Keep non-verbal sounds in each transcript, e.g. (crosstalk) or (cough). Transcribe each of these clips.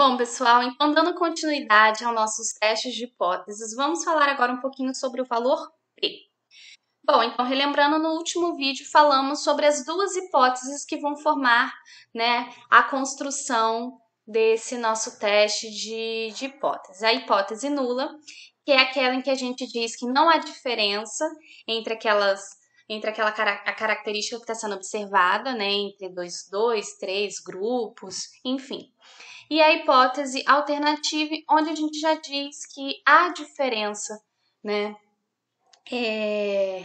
Bom, pessoal, então dando continuidade aos nossos testes de hipóteses, vamos falar agora um pouquinho sobre o valor P. Bom, então relembrando no último vídeo falamos sobre as duas hipóteses que vão formar, né, a construção desse nosso teste de, de hipótese. A hipótese nula, que é aquela em que a gente diz que não há diferença entre aquelas entre aquela a característica que está sendo observada, né, entre dois, dois, três grupos, enfim. E a hipótese alternativa, onde a gente já diz que há diferença, né, é,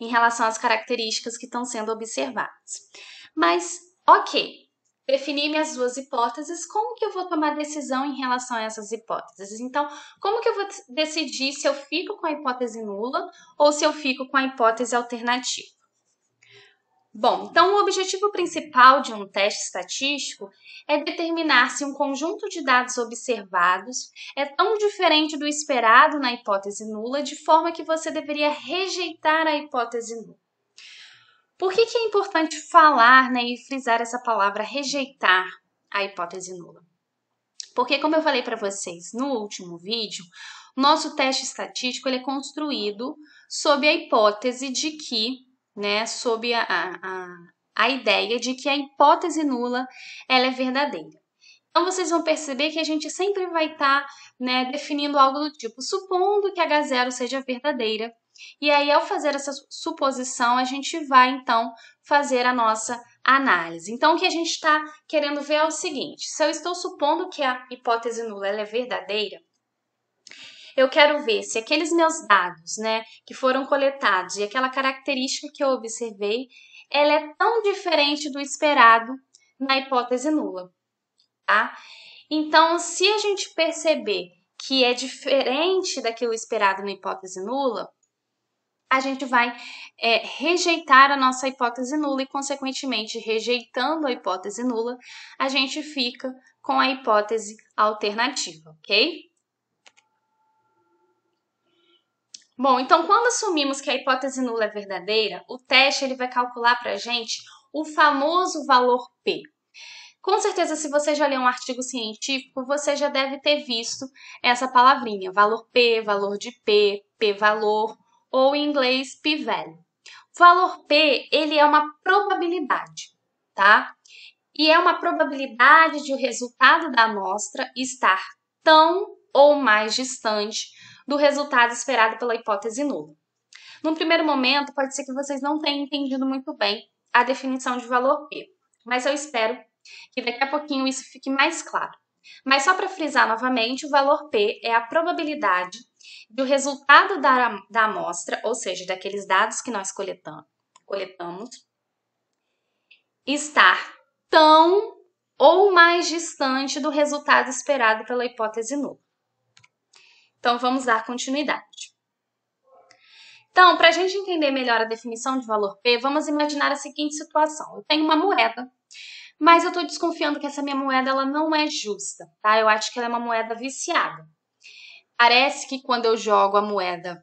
em relação às características que estão sendo observadas. Mas, ok, definir minhas duas hipóteses, como que eu vou tomar decisão em relação a essas hipóteses? Então, como que eu vou decidir se eu fico com a hipótese nula ou se eu fico com a hipótese alternativa? Bom, então o objetivo principal de um teste estatístico é determinar se um conjunto de dados observados é tão diferente do esperado na hipótese nula de forma que você deveria rejeitar a hipótese nula. Por que, que é importante falar né, e frisar essa palavra rejeitar a hipótese nula? Porque, como eu falei para vocês no último vídeo, nosso teste estatístico ele é construído sob a hipótese de que, né, sob a, a, a ideia de que a hipótese nula ela é verdadeira. Então, vocês vão perceber que a gente sempre vai estar tá, né, definindo algo do tipo, supondo que H0 seja verdadeira, e aí, ao fazer essa suposição, a gente vai então fazer a nossa análise. Então, o que a gente está querendo ver é o seguinte: se eu estou supondo que a hipótese nula é verdadeira, eu quero ver se aqueles meus dados, né, que foram coletados e aquela característica que eu observei, ela é tão diferente do esperado na hipótese nula, tá? Então, se a gente perceber que é diferente daquilo esperado na hipótese nula, a gente vai é, rejeitar a nossa hipótese nula e, consequentemente, rejeitando a hipótese nula, a gente fica com a hipótese alternativa, ok? Bom, então quando assumimos que a hipótese nula é verdadeira, o teste ele vai calcular para a gente o famoso valor P. Com certeza, se você já leu um artigo científico, você já deve ter visto essa palavrinha, valor P, valor de P, P-valor ou em inglês p-value. O valor p, ele é uma probabilidade, tá? E é uma probabilidade de o resultado da amostra estar tão ou mais distante do resultado esperado pela hipótese nula. No primeiro momento, pode ser que vocês não tenham entendido muito bem a definição de valor p, mas eu espero que daqui a pouquinho isso fique mais claro. Mas só para frisar novamente, o valor P é a probabilidade de o resultado da, da amostra, ou seja, daqueles dados que nós coletamos, estar tão ou mais distante do resultado esperado pela hipótese nula. Então, vamos dar continuidade. Então, para a gente entender melhor a definição de valor P, vamos imaginar a seguinte situação. Eu tenho uma moeda mas eu tô desconfiando que essa minha moeda ela não é justa, tá? Eu acho que ela é uma moeda viciada. Parece que quando eu jogo a moeda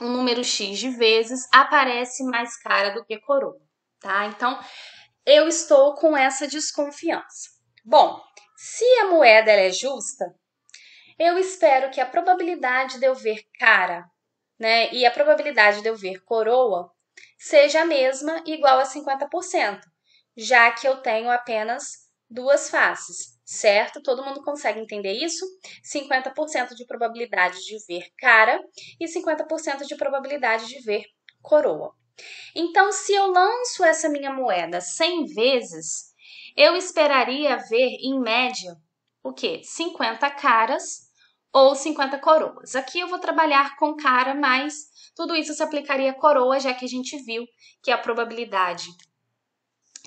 um número X de vezes, aparece mais cara do que coroa, tá? Então, eu estou com essa desconfiança. Bom, se a moeda é justa, eu espero que a probabilidade de eu ver cara, né, e a probabilidade de eu ver coroa seja a mesma, igual a 50% já que eu tenho apenas duas faces, certo? Todo mundo consegue entender isso? 50% de probabilidade de ver cara e 50% de probabilidade de ver coroa. Então, se eu lanço essa minha moeda 100 vezes, eu esperaria ver, em média, o quê? 50 caras ou 50 coroas. Aqui eu vou trabalhar com cara, mas tudo isso se aplicaria a coroa, já que a gente viu que a probabilidade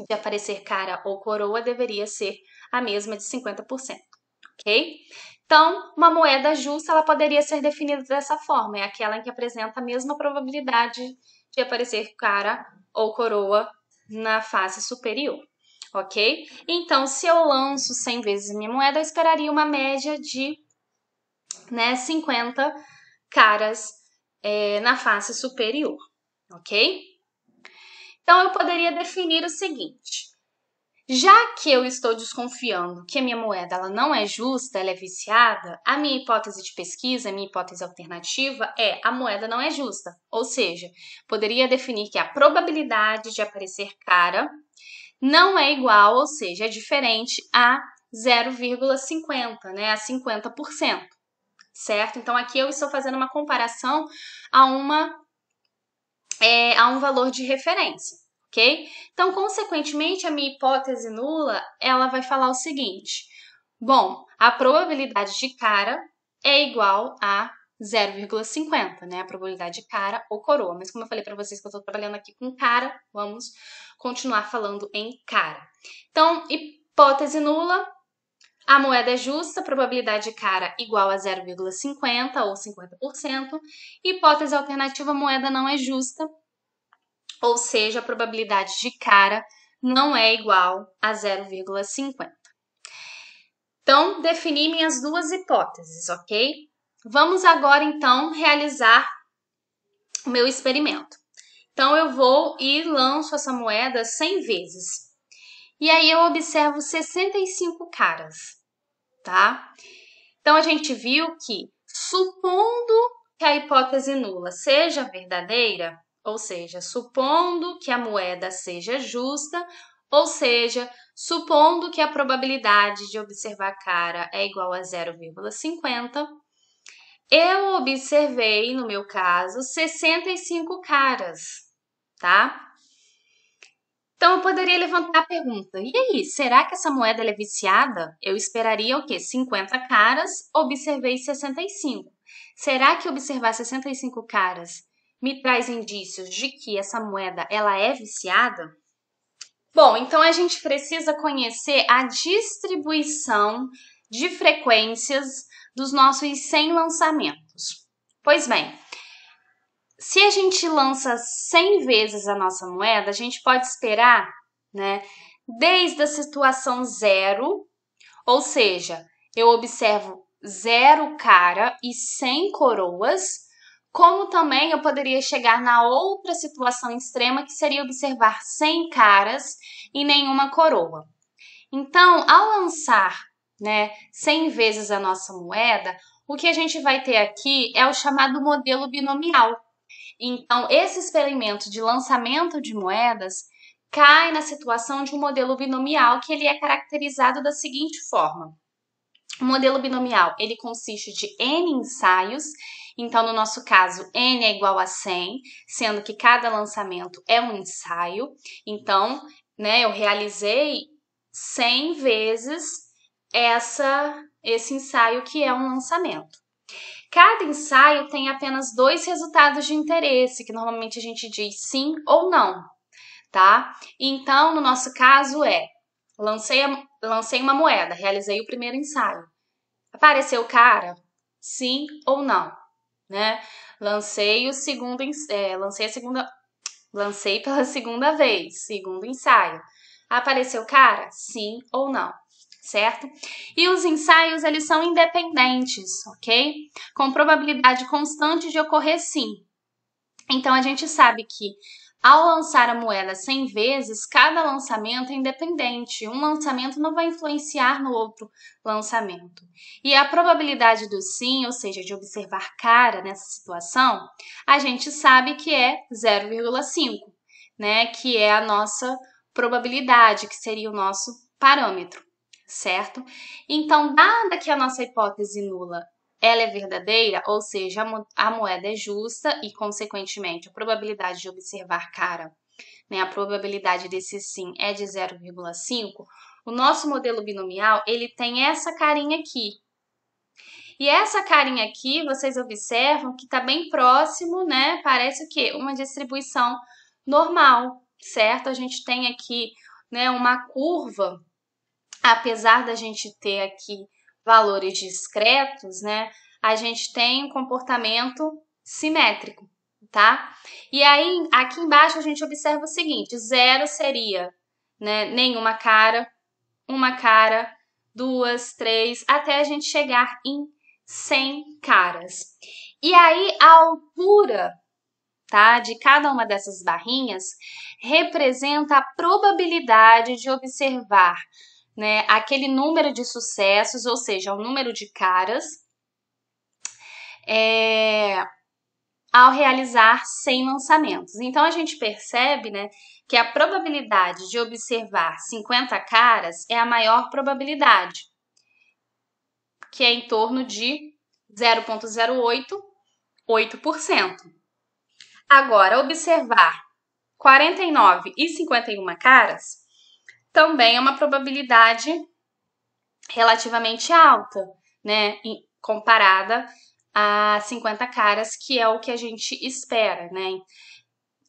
de aparecer cara ou coroa deveria ser a mesma de 50%, ok? Então, uma moeda justa ela poderia ser definida dessa forma, é aquela em que apresenta a mesma probabilidade de aparecer cara ou coroa na face superior, ok? Então, se eu lanço 100 vezes minha moeda, eu esperaria uma média de né, 50 caras é, na face superior, ok? Então eu poderia definir o seguinte: já que eu estou desconfiando que a minha moeda ela não é justa, ela é viciada, a minha hipótese de pesquisa, a minha hipótese alternativa é a moeda não é justa. Ou seja, poderia definir que a probabilidade de aparecer cara não é igual, ou seja, é diferente a 0,50, né? A 50%. Certo? Então aqui eu estou fazendo uma comparação a uma é, a um valor de referência, ok? Então, consequentemente, a minha hipótese nula ela vai falar o seguinte: bom, a probabilidade de cara é igual a 0,50, né? A probabilidade de cara ou coroa. Mas como eu falei para vocês que eu estou trabalhando aqui com cara, vamos continuar falando em cara. Então, hipótese nula a moeda é justa, probabilidade de cara igual a 0,50 ou 50%. Hipótese alternativa, moeda não é justa, ou seja, a probabilidade de cara não é igual a 0,50. Então, defini minhas duas hipóteses, ok? Vamos agora, então, realizar o meu experimento. Então, eu vou e lanço essa moeda 100 vezes. E aí eu observo 65 caras, tá? Então a gente viu que, supondo que a hipótese nula seja verdadeira, ou seja, supondo que a moeda seja justa, ou seja, supondo que a probabilidade de observar cara é igual a 0,50, eu observei, no meu caso, 65 caras, tá? Então eu poderia levantar a pergunta: e aí, será que essa moeda é viciada? Eu esperaria o quê? 50 caras, observei 65. Será que observar 65 caras me traz indícios de que essa moeda ela é viciada? Bom, então a gente precisa conhecer a distribuição de frequências dos nossos 100 lançamentos. Pois bem, se a gente lança 100 vezes a nossa moeda, a gente pode esperar, né, desde a situação zero, ou seja, eu observo zero cara e 100 coroas, como também eu poderia chegar na outra situação extrema, que seria observar 100 caras e nenhuma coroa. Então, ao lançar né, 100 vezes a nossa moeda, o que a gente vai ter aqui é o chamado modelo binomial, então, esse experimento de lançamento de moedas cai na situação de um modelo binomial que ele é caracterizado da seguinte forma. O modelo binomial, ele consiste de n ensaios, então no nosso caso n é igual a 100, sendo que cada lançamento é um ensaio. Então, né, eu realizei 100 vezes essa esse ensaio que é um lançamento. Cada ensaio tem apenas dois resultados de interesse, que normalmente a gente diz sim ou não, tá? Então, no nosso caso é: lancei, lancei uma moeda, realizei o primeiro ensaio. Apareceu o cara? Sim ou não, né? Lancei o segundo, é, lancei a segunda, lancei pela (laughs) segunda vez, segundo ensaio. Apareceu o cara? Sim ou não? certo? E os ensaios, eles são independentes, ok? Com probabilidade constante de ocorrer sim. Então, a gente sabe que ao lançar a moeda 100 vezes, cada lançamento é independente. Um lançamento não vai influenciar no outro lançamento. E a probabilidade do sim, ou seja, de observar cara nessa situação, a gente sabe que é 0,5, né? Que é a nossa probabilidade, que seria o nosso parâmetro certo? Então, dada que a nossa hipótese nula ela é verdadeira, ou seja, a, moeda é justa e, consequentemente, a probabilidade de observar cara, né, a probabilidade desse sim é de 0,5, o nosso modelo binomial ele tem essa carinha aqui. E essa carinha aqui, vocês observam que está bem próximo, né? Parece o quê? Uma distribuição normal, certo? A gente tem aqui né, uma curva apesar da gente ter aqui valores discretos, né, a gente tem um comportamento simétrico, tá? E aí, aqui embaixo, a gente observa o seguinte: zero seria né, nenhuma cara, uma cara, duas, três, até a gente chegar em 100 caras. E aí, a altura tá, de cada uma dessas barrinhas representa a probabilidade de observar né, aquele número de sucessos, ou seja, o número de caras, é, ao realizar 100 lançamentos. Então a gente percebe né, que a probabilidade de observar 50 caras é a maior probabilidade, que é em torno de 0,08, 8%. Agora, observar 49 e 51 caras também é uma probabilidade relativamente alta, né? Comparada a 50 caras, que é o que a gente espera, né?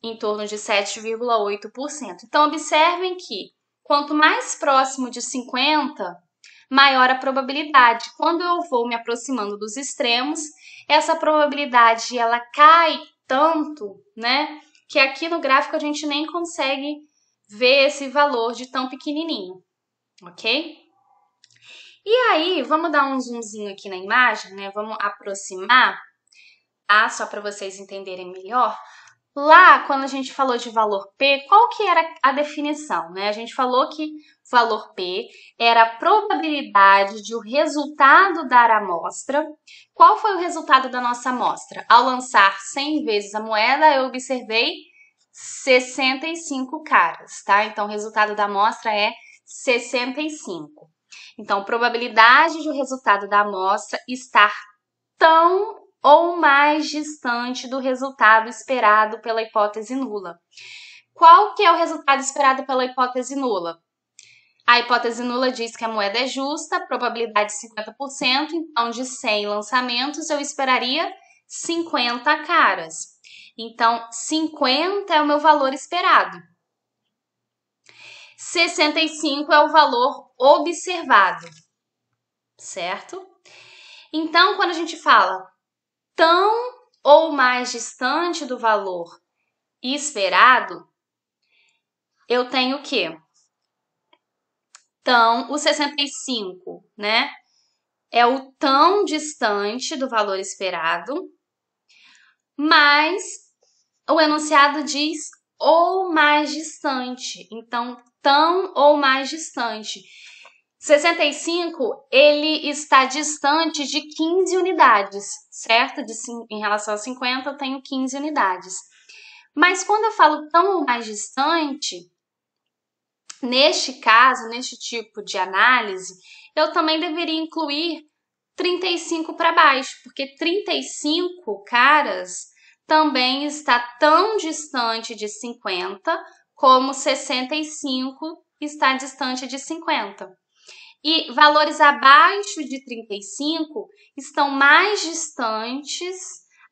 Em torno de 7,8%. Então, observem que quanto mais próximo de 50, maior a probabilidade. Quando eu vou me aproximando dos extremos, essa probabilidade ela cai tanto, né? Que aqui no gráfico a gente nem consegue ver esse valor de tão pequenininho, ok? E aí, vamos dar um zoomzinho aqui na imagem, né? Vamos aproximar, tá? Só para vocês entenderem melhor. Lá, quando a gente falou de valor P, qual que era a definição, né? A gente falou que valor P era a probabilidade de o resultado dar a amostra. Qual foi o resultado da nossa amostra? Ao lançar 100 vezes a moeda, eu observei 65 caras, tá? Então, o resultado da amostra é 65. Então, probabilidade de o resultado da amostra estar tão ou mais distante do resultado esperado pela hipótese nula. Qual que é o resultado esperado pela hipótese nula? A hipótese nula diz que a moeda é justa, probabilidade 50%, então de 100 lançamentos eu esperaria 50 caras. Então, 50 é o meu valor esperado. 65 é o valor observado, certo? Então, quando a gente fala tão ou mais distante do valor esperado, eu tenho o quê? Então, o 65, né? É o tão distante do valor esperado, mais o enunciado diz ou mais distante. Então, tão ou mais distante. 65, ele está distante de 15 unidades, certo? De, em relação a 50, eu tenho 15 unidades. Mas quando eu falo tão ou mais distante, neste caso, neste tipo de análise, eu também deveria incluir 35 para baixo, porque 35 caras também está tão distante de 50 como 65 está distante de 50. E valores abaixo de 35 estão mais distantes,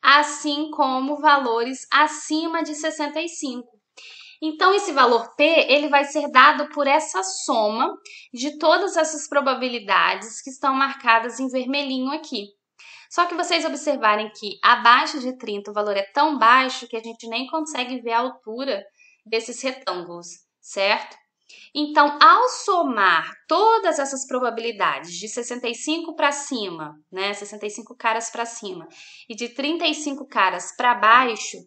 assim como valores acima de 65. Então, esse valor P ele vai ser dado por essa soma de todas essas probabilidades que estão marcadas em vermelhinho aqui. Só que vocês observarem que abaixo de 30 o valor é tão baixo que a gente nem consegue ver a altura desses retângulos, certo? Então, ao somar todas essas probabilidades de 65 para cima, né, 65 caras para cima e de 35 caras para baixo,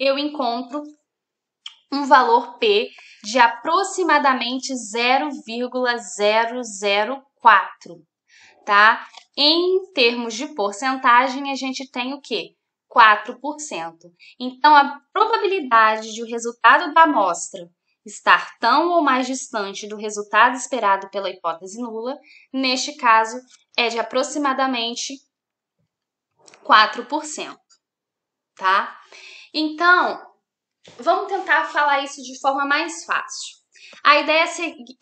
eu encontro um valor P de aproximadamente 0,004, tá? Em termos de porcentagem, a gente tem o quê? 4%. Então, a probabilidade de o resultado da amostra estar tão ou mais distante do resultado esperado pela hipótese nula, neste caso, é de aproximadamente 4%, tá? Então, vamos tentar falar isso de forma mais fácil. A ideia,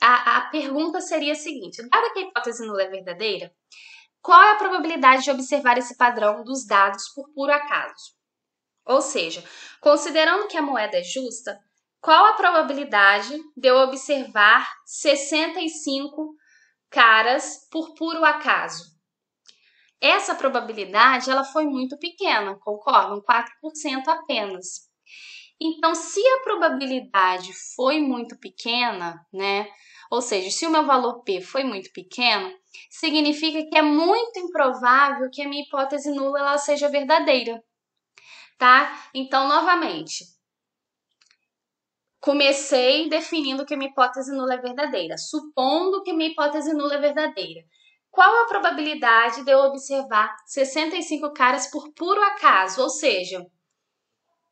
a, a pergunta seria a seguinte: dada que a hipótese nula é verdadeira, qual é a probabilidade de observar esse padrão dos dados por puro acaso? Ou seja, considerando que a moeda é justa, qual a probabilidade de eu observar 65 caras por puro acaso? Essa probabilidade ela foi muito pequena, concordam? 4% apenas. Então, se a probabilidade foi muito pequena, né? Ou seja, se o meu valor P foi muito pequeno, significa que é muito improvável que a minha hipótese nula ela seja verdadeira, tá? Então, novamente, comecei definindo que a minha hipótese nula é verdadeira, supondo que a minha hipótese nula é verdadeira. Qual a probabilidade de eu observar 65 caras por puro acaso? Ou seja,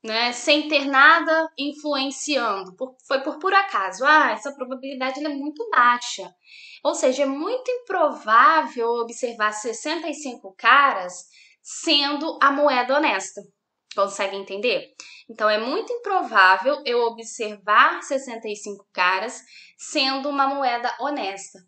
né, sem ter nada influenciando. Por, foi por puro acaso. Ah, essa probabilidade é muito baixa. Ou seja, é muito improvável observar 65 caras sendo a moeda honesta. Consegue entender? Então é muito improvável eu observar 65 caras sendo uma moeda honesta.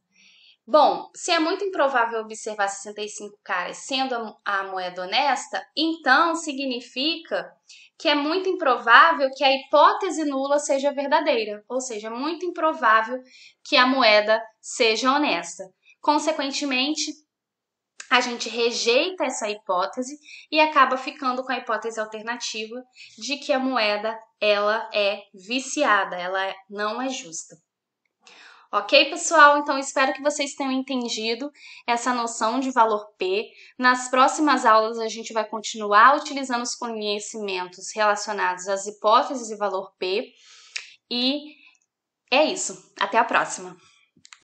Bom, se é muito improvável observar 65 caras sendo a moeda honesta, então significa que é muito improvável que a hipótese nula seja verdadeira, ou seja, muito improvável que a moeda seja honesta. Consequentemente, a gente rejeita essa hipótese e acaba ficando com a hipótese alternativa de que a moeda ela é viciada, ela é, não é justa. Ok, pessoal? Então espero que vocês tenham entendido essa noção de valor P. Nas próximas aulas, a gente vai continuar utilizando os conhecimentos relacionados às hipóteses e valor P. E é isso. Até a próxima!